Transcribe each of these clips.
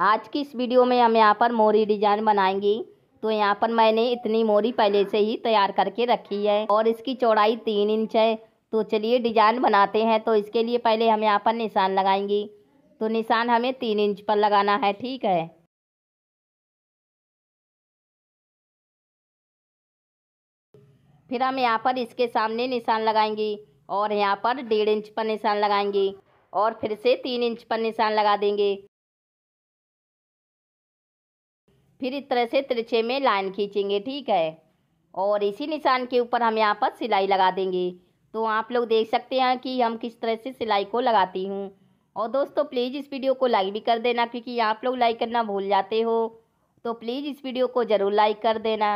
आज की इस वीडियो में हम यहाँ पर मोरी डिजाइन बनाएंगे तो यहाँ पर मैंने इतनी मोरी पहले से ही तैयार करके रखी है और इसकी चौड़ाई तीन इंच है तो चलिए डिजाइन बनाते हैं तो इसके लिए पहले हम यहाँ पर निशान लगाएंगे तो निशान हमें तीन इंच पर लगाना है ठीक है फिर हम यहाँ पर इसके सामने निशान लगाएंगे और यहाँ पर डेढ़ इंच पर निशान लगाएंगे और फिर से तीन इंच पर निशान लगा देंगे फिर इस तरह से तिरछे में लाइन खींचेंगे ठीक है और इसी निशान के ऊपर हम यहाँ पर सिलाई लगा देंगे तो आप लोग देख सकते हैं कि हम किस तरह से सिलाई को लगाती हूँ और दोस्तों प्लीज़ इस वीडियो को लाइक भी कर देना क्योंकि आप लोग लाइक करना भूल जाते हो तो प्लीज़ इस वीडियो को ज़रूर लाइक कर देना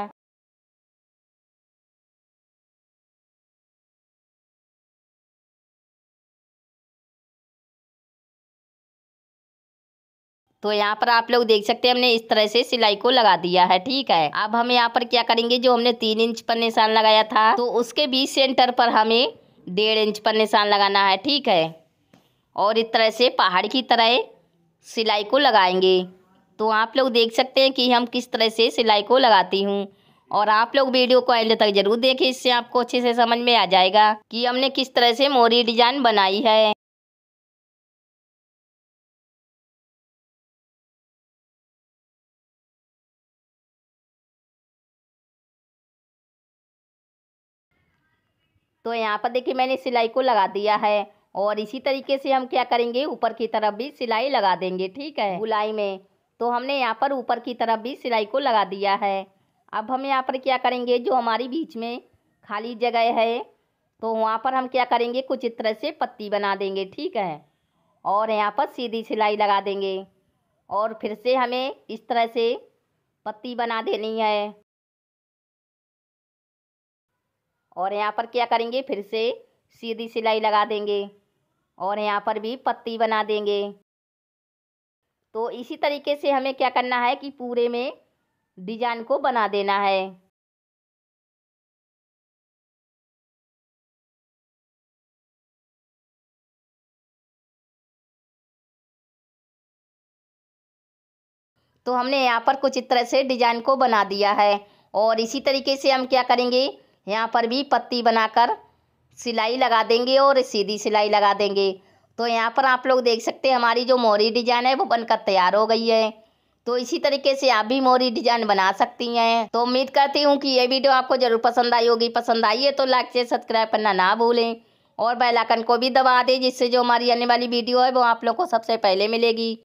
तो यहाँ पर आप लोग देख सकते हैं हमने इस तरह से सिलाई को लगा दिया है ठीक है अब हम यहाँ पर क्या करेंगे जो हमने तीन इंच पर निशान लगाया था तो उसके बीच सेंटर पर हमें डेढ़ इंच पर निशान लगाना है ठीक है और इस तरह से पहाड़ की तरह सिलाई को लगाएंगे तो आप लोग देख सकते हैं कि हम किस तरह से सिलाई को लगाती हूँ और आप लोग वीडियो को एंड तक जरूर देखें इससे आपको अच्छे से समझ में आ जाएगा कि हमने किस तरह से मोरी डिजाइन बनाई है तो यहाँ पर देखिए मैंने सिलाई को लगा दिया है और इसी तरीके से हम क्या करेंगे ऊपर की तरफ भी सिलाई लगा देंगे ठीक है बुलाई में तो हमने यहाँ पर ऊपर की तरफ भी सिलाई को लगा दिया है अब हम यहाँ पर क्या करेंगे जो हमारी बीच में खाली जगह है तो वहाँ पर हम क्या करेंगे कुछ इस तरह से पत्ती बना देंगे ठीक है और यहाँ पर सीधी सिलाई लगा देंगे और फिर से हमें इस तरह से पत्ती बना देनी है और यहाँ पर क्या करेंगे फिर से सीधी सिलाई लगा देंगे और यहाँ पर भी पत्ती बना देंगे तो इसी तरीके से हमें क्या करना है कि पूरे में डिजाइन को बना देना है तो हमने यहाँ पर कुछ इस तरह से डिजाइन को बना दिया है और इसी तरीके से हम क्या करेंगे यहाँ पर भी पत्ती बनाकर सिलाई लगा देंगे और सीधी सिलाई लगा देंगे तो यहाँ पर आप लोग देख सकते हैं हमारी जो मोरी डिजाइन है वो बनकर तैयार हो गई है तो इसी तरीके से आप भी मोरी डिजाइन बना सकती हैं तो उम्मीद करती हूँ कि ये वीडियो आपको जरूर पसंद आई होगी पसंद आई है तो लाइक से सब्सक्राइब करना ना भूलें और बेल आइकन को भी दबा दें जिससे जो हमारी आने वाली वीडियो है वो आप लोग को सबसे पहले मिलेगी